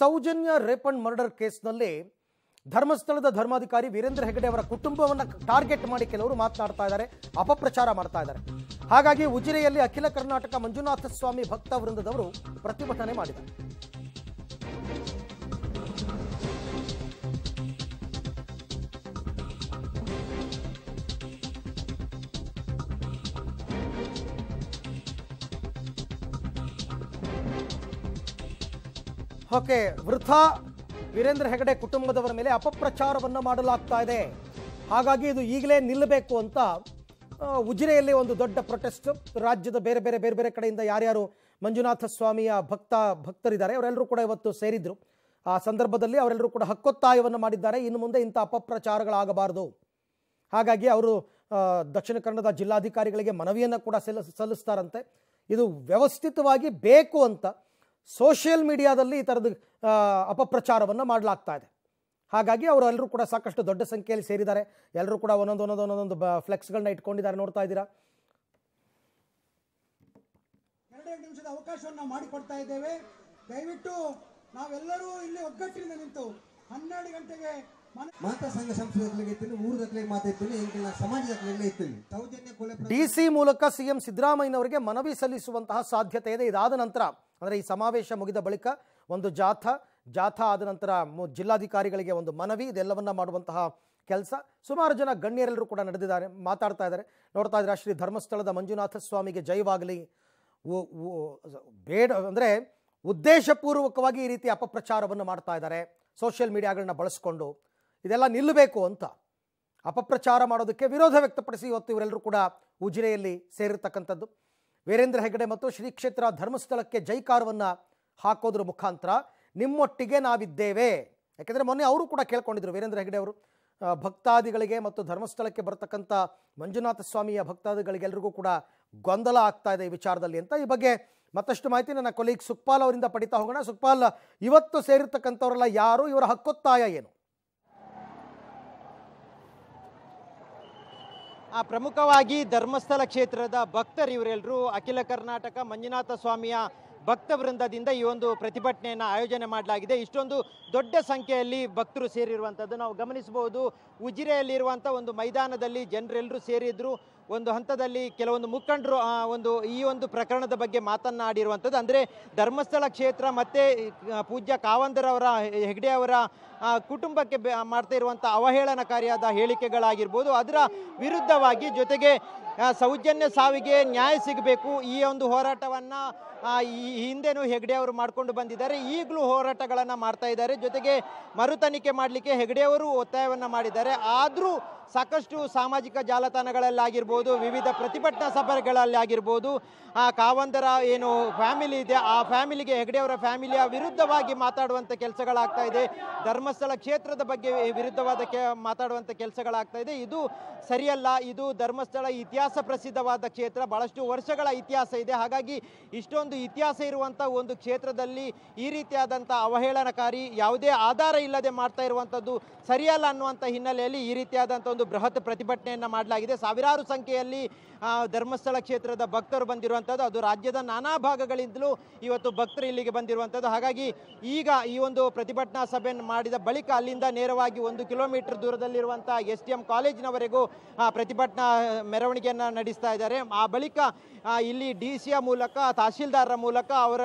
Soujanya rape and murder ಕೇಸ್ನಲ್ಲಿ ಧರ್ಮಸ್ಥಳದ ಧರ್ಮಾಧಿಕಾರಿ ವೀರೇಂದ್ರ ಹೆಗಡೆ ಅವರ ಕುಟುಂಬವನ್ನು ಟಾರ್ಗೆಟ್ ಮಾಡಿ ಕೆಲವರು ಮಾತನಾಡ್ತಾ ಇದ್ದಾರೆ ಅಪಪ್ರಚಾರ ಮಾಡ್ತಾ ಇದ್ದಾರೆ ಹಾಗಾಗಿ ಉಜಿರೆಯಲ್ಲಿ ಅಖಿಲ ಕರ್ನಾಟಕ ಮಂಜುನಾಥ ಸ್ವಾಮಿ ಭಕ್ತ ವೃಂದದವರು ಪ್ರತಿಭಟನೆ ಮಾಡಿದ್ದಾರೆ ಓಕೆ ವೃಥ ವೀರೇಂದ್ರ ಹೆಗಡೆ ಕುಟುಂಬದವರ ಮೇಲೆ ಅಪಪ್ರಚಾರವನ್ನು ಮಾಡಲಾಗ್ತಾ ಇದೆ ಹಾಗಾಗಿ ಇದು ಈಗಲೇ ನಿಲ್ಲಬೇಕು ಅಂತ ಉಜಿರೆಯಲ್ಲಿ ಒಂದು ದೊಡ್ಡ ಪ್ರೊಟೆಸ್ಟ್ ರಾಜ್ಯದ ಬೇರೆ ಬೇರೆ ಬೇರೆ ಬೇರೆ ಕಡೆಯಿಂದ ಯಾರ್ಯಾರು ಮಂಜುನಾಥ ಸ್ವಾಮಿಯ ಭಕ್ತ ಭಕ್ತರಿದ್ದಾರೆ ಅವರೆಲ್ಲರೂ ಕೂಡ ಇವತ್ತು ಸೇರಿದ್ರು ಆ ಸಂದರ್ಭದಲ್ಲಿ ಅವರೆಲ್ಲರೂ ಕೂಡ ಹಕ್ಕೊತ್ತಾಯವನ್ನು ಮಾಡಿದ್ದಾರೆ ಇನ್ನು ಮುಂದೆ ಇಂಥ ಅಪಪ್ರಚಾರಗಳಾಗಬಾರದು ಹಾಗಾಗಿ ಅವರು ದಕ್ಷಿಣ ಕನ್ನಡದ ಜಿಲ್ಲಾಧಿಕಾರಿಗಳಿಗೆ ಮನವಿಯನ್ನು ಕೂಡ ಸಲ್ಲಿಸ್ತಾರಂತೆ ಇದು ವ್ಯವಸ್ಥಿತವಾಗಿ ಬೇಕು ಅಂತ ಸೋಷಿಯಲ್ ಮೀಡಿಯಾದಲ್ಲಿ ಈ ಥರದ ಅಪಪ್ರಚಾರವನ್ನು ಮಾಡಲಾಗ್ತಾ ಇದೆ ಹಾಗಾಗಿ ಅವರು ಎಲ್ಲರೂ ಕೂಡ ಸಾಕಷ್ಟು ದೊಡ್ಡ ಸಂಖ್ಯೆಯಲ್ಲಿ ಸೇರಿದ್ದಾರೆ ಎಲ್ಲರೂ ಕೂಡ ಒಂದೊಂದು ಒಂದೊಂದು ಒಂದೊಂದು ಬ ಫ್ಲೆಕ್ಸ್ಗಳನ್ನ ಇಟ್ಕೊಂಡಿದ್ದಾರೆ ನೋಡ್ತಾ ಇದ್ದೀರಾ ಎರಡೆರಡು ನಿಮಿಷದ ಅವಕಾಶವನ್ನು ಮಾಡಿಕೊಡ್ತಾ ಇದ್ದೇವೆ ದಯವಿಟ್ಟು ನಾವೆಲ್ಲರೂ ಇಲ್ಲಿ ಒಗ್ಗಟ್ಟಿನಿಂದ ನಿಂತು ಹನ್ನೆರಡು ಗಂಟೆಗೆ ಡಿ ಸಂಘ ಡಿಸಿ ಮೂಲಕ ಸಿಎಂ ಸಿದ್ದರಾಮಯ್ಯನವರಿಗೆ ಮನವಿ ಸಲ್ಲಿಸುವಂತಹ ಸಾಧ್ಯತೆ ಇದೆ ಇದಾದ ನಂತರ ಅಂದರೆ ಈ ಸಮಾವೇಶ ಮುಗಿದ ಬಳಿಕ ಒಂದು ಜಾಥಾ ಜಾಥಾ ಆದ ನಂತರ ಜಿಲ್ಲಾಧಿಕಾರಿಗಳಿಗೆ ಒಂದು ಮನವಿ ಇದೆಲ್ಲವನ್ನ ಮಾಡುವಂತಹ ಕೆಲಸ ಸುಮಾರು ಜನ ಗಣ್ಯರೆಲ್ಲರೂ ಕೂಡ ನಡೆದಿದ್ದಾರೆ ಮಾತಾಡ್ತಾ ಇದ್ದಾರೆ ನೋಡ್ತಾ ಇದ್ದಾರೆ ಶ್ರೀ ಧರ್ಮಸ್ಥಳದ ಮಂಜುನಾಥ ಸ್ವಾಮಿಗೆ ಜಯವಾಗಲಿ ಬೇಡ ಅಂದರೆ ಉದ್ದೇಶಪೂರ್ವಕವಾಗಿ ಈ ರೀತಿ ಅಪಪ್ರಚಾರವನ್ನು ಮಾಡ್ತಾ ಇದ್ದಾರೆ ಸೋಷಿಯಲ್ ಮೀಡಿಯಾಗಳನ್ನ ಬಳಸ್ಕೊಂಡು ಇದೆಲ್ಲ ನಿಲ್ಲಬೇಕು ಅಂತ ಅಪಪ್ರಚಾರ ಮಾಡೋದಕ್ಕೆ ವಿರೋಧ ವ್ಯಕ್ತಪಡಿಸಿ ಇವತ್ತು ಇವರೆಲ್ಲರೂ ಕೂಡ ಉಜಿರೆಯಲ್ಲಿ ಸೇರಿರ್ತಕ್ಕಂಥದ್ದು ವೀರೇಂದ್ರ ಹೆಗಡೆ ಮತ್ತು ಶ್ರೀ ಕ್ಷೇತ್ರ ಧರ್ಮಸ್ಥಳಕ್ಕೆ ಜೈಕಾರವನ್ನು ಹಾಕೋದ್ರ ಮುಖಾಂತರ ನಿಮ್ಮೊಟ್ಟಿಗೆ ನಾವಿದ್ದೇವೆ ಯಾಕೆಂದರೆ ಮೊನ್ನೆ ಅವರು ಕೂಡ ಕೇಳ್ಕೊಂಡಿದ್ರು ವೀರೇಂದ್ರ ಹೆಗಡೆ ಅವರು ಭಕ್ತಾದಿಗಳಿಗೆ ಮತ್ತು ಧರ್ಮಸ್ಥಳಕ್ಕೆ ಬರತಕ್ಕಂಥ ಮಂಜುನಾಥ ಸ್ವಾಮಿಯ ಭಕ್ತಾದಿಗಳಿಗೆಲ್ಲರಿಗೂ ಕೂಡ ಗೊಂದಲ ಆಗ್ತಾ ಇದೆ ಈ ವಿಚಾರದಲ್ಲಿ ಅಂತ ಈ ಬಗ್ಗೆ ಮತ್ತಷ್ಟು ಮಾಹಿತಿ ನನ್ನ ಕೊಲೀಗ್ ಸುಕ್ಪಾಲ್ ಅವರಿಂದ ಪಡಿತಾ ಹೋಗೋಣ ಸುಖಪಾಲ್ ಇವತ್ತು ಸೇರಿರ್ತಕ್ಕಂಥವರೆಲ್ಲ ಯಾರು ಇವರ ಹಕ್ಕೊತ್ತಾಯ ಏನು ಪ್ರಮುಖವಾಗಿ ಧರ್ಮಸ್ಥಳ ಕ್ಷೇತ್ರದ ಭಕ್ತರು ಇವರೆಲ್ಲರೂ ಅಖಿಲ ಕರ್ನಾಟಕ ಮಂಜುನಾಥ ಸ್ವಾಮಿಯ ಭಕ್ತ ವೃಂದದಿಂದ ಈ ಒಂದು ಪ್ರತಿಭಟನೆಯನ್ನು ಆಯೋಜನೆ ಮಾಡಲಾಗಿದೆ ಇಷ್ಟೊಂದು ದೊಡ್ಡ ಸಂಖ್ಯೆಯಲ್ಲಿ ಭಕ್ತರು ಸೇರಿರುವಂಥದ್ದು ನಾವು ಗಮನಿಸಬಹುದು ಉಜಿರೆಯಲ್ಲಿರುವಂಥ ಒಂದು ಮೈದಾನದಲ್ಲಿ ಜನರೆಲ್ಲರೂ ಸೇರಿದ್ರು ಒಂದು ಹಂತದಲ್ಲಿ ಕೆಲವೊಂದು ಮುಖಂಡರು ಒಂದು ಈ ಒಂದು ಪ್ರಕರಣದ ಬಗ್ಗೆ ಮಾತನ್ನಾಡಿರುವಂಥದ್ದು ಅಂದರೆ ಧರ್ಮಸ್ಥಳ ಕ್ಷೇತ್ರ ಮತ್ತು ಪೂಜ್ಯ ಕಾವಂದರವರ ಹೆಗ್ಡೆ ಅವರ ಕುಟುಂಬಕ್ಕೆ ಮಾಡ್ತಾ ಇರುವಂಥ ಅವಹೇಳನಕಾರಿಯಾದ ಹೇಳಿಕೆಗಳಾಗಿರ್ಬೋದು ಅದರ ವಿರುದ್ಧವಾಗಿ ಜೊತೆಗೆ ಸೌಜನ್ಯ ಸಾವಿಗೆ ನ್ಯಾಯ ಸಿಗಬೇಕು ಈ ಒಂದು ಹೋರಾಟವನ್ನು ಈ ಹಿಂದೆನೂ ಹೆಗ್ಡೆ ಅವರು ಮಾಡಿಕೊಂಡು ಬಂದಿದ್ದಾರೆ ಈಗಲೂ ಹೋರಾಟಗಳನ್ನು ಮಾಡ್ತಾ ಇದ್ದಾರೆ ಜೊತೆಗೆ ಮರುತನಿಖೆ ತನಿಖೆ ಮಾಡಲಿಕ್ಕೆ ಹೆಗ್ಡೆಯವರು ಒತ್ತಾಯವನ್ನು ಮಾಡಿದ್ದಾರೆ ಆದರೂ ಸಾಕಷ್ಟು ಸಾಮಾಜಿಕ ಜಾಲತಾಣಗಳಲ್ಲಾಗಿರ್ಬೋದು ಆಗಿರ್ಬೋದು ವಿವಿಧ ಪ್ರತಿಭಟನಾ ಸಭೆಗಳಲ್ಲಿ ಆಗಿರ್ಬೋದು ಆ ಕಾವಂದರ ಏನು ಫ್ಯಾಮಿಲಿ ಇದೆ ಆ ಫ್ಯಾಮಿಲಿಗೆ ಹೆಗಡೆಯವರ ಫ್ಯಾಮಿಲಿಯ ವಿರುದ್ಧವಾಗಿ ಮಾತಾಡುವಂಥ ಕೆಲಸಗಳಾಗ್ತಾ ಇದೆ ಧರ್ಮಸ್ಥಳ ಕ್ಷೇತ್ರದ ಬಗ್ಗೆ ವಿರುದ್ಧವಾದ ಕೆ ಮಾತಾಡುವಂಥ ಕೆಲಸಗಳಾಗ್ತಾ ಇದೆ ಇದು ಸರಿಯಲ್ಲ ಇದು ಧರ್ಮಸ್ಥಳ ಇತಿಹಾಸ ಪ್ರಸಿದ್ಧವಾದ ಕ್ಷೇತ್ರ ಬಹಳಷ್ಟು ವರ್ಷಗಳ ಇತಿಹಾಸ ಇದೆ ಹಾಗಾಗಿ ಇಷ್ಟೊಂದು ಇತಿಹಾಸ ಇರುವಂಥ ಒಂದು ಕ್ಷೇತ್ರದಲ್ಲಿ ಈ ರೀತಿಯಾದಂಥ ಅವಹೇಳನಕಾರಿ ಯಾವುದೇ ಆಧಾರ ಇಲ್ಲದೆ ಮಾಡ್ತಾ ಇರುವಂಥದ್ದು ಸರಿಯಲ್ಲ ಅನ್ನುವಂಥ ಹಿನ್ನೆಲೆಯಲ್ಲಿ ಈ ರೀತಿಯಾದಂಥ ಒಂದು ಬೃಹತ್ ಪ್ರತಿಭಟನೆಯನ್ನು ಮಾಡಲಾಗಿದೆ ಸಾವಿರಾರು ಸಂಖ್ಯೆ ಸಂಖ್ಯೆಯಲ್ಲಿ ಧರ್ಮಸ್ಥಳ ಕ್ಷೇತ್ರದ ಭಕ್ತರು ಬಂದಿರುವಂಥದ್ದು ಅದು ರಾಜ್ಯದ ನಾನಾ ಭಾಗಗಳಿಂದಲೂ ಇವತ್ತು ಭಕ್ತರು ಇಲ್ಲಿಗೆ ಬಂದಿರುವಂಥದ್ದು ಹಾಗಾಗಿ ಈಗ ಈ ಒಂದು ಪ್ರತಿಭಟನಾ ಸಭೆಯನ್ನು ಮಾಡಿದ ಬಳಿಕ ಅಲ್ಲಿಂದ ನೇರವಾಗಿ ಒಂದು ಕಿಲೋಮೀಟರ್ ದೂರದಲ್ಲಿರುವಂಥ ಎಸ್ ಡಿ ಎಂ ಕಾಲೇಜಿನವರೆಗೂ ಪ್ರತಿಭಟನಾ ಮೆರವಣಿಗೆಯನ್ನು ನಡೆಸ್ತಾ ಇದ್ದಾರೆ ಆ ಬಳಿಕ ಇಲ್ಲಿ ಡಿ ಸಿ ಯ ಮೂಲಕ ತಹಶೀಲ್ದಾರರ ಮೂಲಕ ಅವರ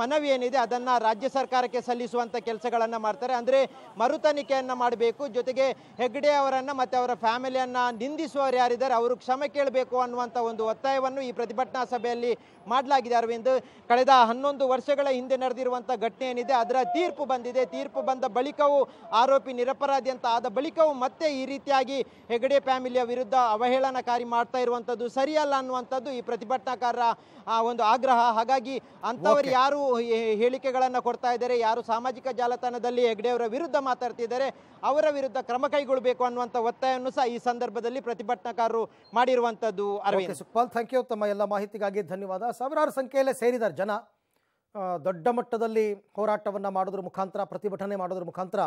ಮನವಿ ಏನಿದೆ ಅದನ್ನು ರಾಜ್ಯ ಸರ್ಕಾರಕ್ಕೆ ಸಲ್ಲಿಸುವಂಥ ಕೆಲಸಗಳನ್ನು ಮಾಡ್ತಾರೆ ಅಂದರೆ ಮರುತನಿಖೆಯನ್ನು ಮಾಡಬೇಕು ಜೊತೆಗೆ ಹೆಗ್ಡೆ ಅವರನ್ನು ಮತ್ತು ಅವರ ಫ್ಯಾಮಿಲಿಯನ್ನು ನಿಂದಿಸುವವರು ಯಾರಿದ್ದಾರೆ ಅವರು ಕ್ಷಮೆ ಕೇಳಬೇಕು ಅನ್ನುವಂಥ ಒಂದು ಒತ್ತಾಯವನ್ನು ಈ ಪ್ರತಿಭಟನಾ ಸಭೆಯಲ್ಲಿ ಮಾಡಲಾಗಿದೆ ಅರವಿಂದ್ ಕಳೆದ ಹನ್ನೊಂದು ವರ್ಷಗಳ ಹಿಂದೆ ನಡೆದಿರುವಂಥ ಘಟನೆ ಏನಿದೆ ಅದರ ತೀರ್ಪು ಬಂದಿದೆ ತೀರ್ಪು ಬಂದ ಬಳಿಕವೂ ಆರೋಪಿ ನಿರಪರಾಧಿ ಅಂತ ಆದ ಬಳಿಕವೂ ಮತ್ತೆ ಈ ರೀತಿಯಾಗಿ ಹೆಗಡೆ ಫ್ಯಾಮಿಲಿಯ ವಿರುದ್ಧ ಅವಹೇಳನಕಾರಿ ಮಾಡ್ತಾ ಇರುವಂಥದ್ದು ಸರಿಯಲ್ಲ ಅನ್ನುವಂಥದ್ದು ಈ ಪ್ರತಿಭಟನಾಕಾರರ ಒಂದು ಆಗ್ರಹ ಹಾಗಾಗಿ ಅಂಥವರು ಯಾರು ಹೇಳಿಕೆಗಳನ್ನು ಕೊಡ್ತಾ ಇದ್ದಾರೆ ಯಾರು ಸಾಮಾಜಿಕ ಜಾಲತಾಣದಲ್ಲಿ ಅವರ ವಿರುದ್ಧ ಮಾತಾಡ್ತಿದ್ದಾರೆ ಅವರ ವಿರುದ್ಧ ಕ್ರಮ ಕೈಗೊಳ್ಳಬೇಕು ಅನ್ನುವಂಥ ಒತ್ತಾಯವನ್ನು ಸಹ ಈ ಸಂದರ್ಭದಲ್ಲಿ ಪ್ರತಿಭಟನಾಕಾರರು ಮಾಡಿರುವಂಥದ್ದು ಅರವಿಂದ್ ಸುಖಪಾಲ್ ಥ್ಯಾಂಕ್ ಯು ತಮ್ಮ ಎಲ್ಲ ಮಾಹಿತಿಗಾಗಿ ಧನ್ಯವಾದ ಸಾವಿರಾರು ಸಂಖ್ಯೆಯಲ್ಲೇ ಸೇರಿದ್ದಾರೆ ಜನ ದೊಡ್ಡ ಮಟ್ಟದಲ್ಲಿ ಹೋರಾಟವನ್ನು ಮಾಡೋದ್ರ ಮುಖಾಂತರ ಪ್ರತಿಭಟನೆ ಮಾಡೋದ್ರ ಮುಖಾಂತರ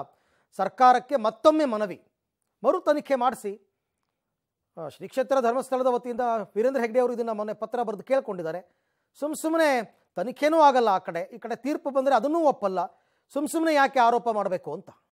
ಸರ್ಕಾರಕ್ಕೆ ಮತ್ತೊಮ್ಮೆ ಮನವಿ ಮರು ತನಿಖೆ ಮಾಡಿಸಿ ಶ್ರೀ ಕ್ಷೇತ್ರ ಧರ್ಮಸ್ಥಳದ ವತಿಯಿಂದ ವೀರೇಂದ್ರ ಹೆಗ್ಡೆ ಅವರು ಇದನ್ನು ಮೊನ್ನೆ ಪತ್ರ ಬರೆದು ಕೇಳ್ಕೊಂಡಿದ್ದಾರೆ ಸುಮ್ ಸುಮ್ಮನೆ ತನಿಖೆನೂ ಆಗಲ್ಲ ಆ ಕಡೆ ಈ ಕಡೆ ತೀರ್ಪು ಬಂದರೆ ಅದನ್ನೂ ಒಪ್ಪಲ್ಲ ಸುಮ್ ಸುಮ್ಮನೆ ಯಾಕೆ ಆರೋಪ ಮಾಡಬೇಕು ಅಂತ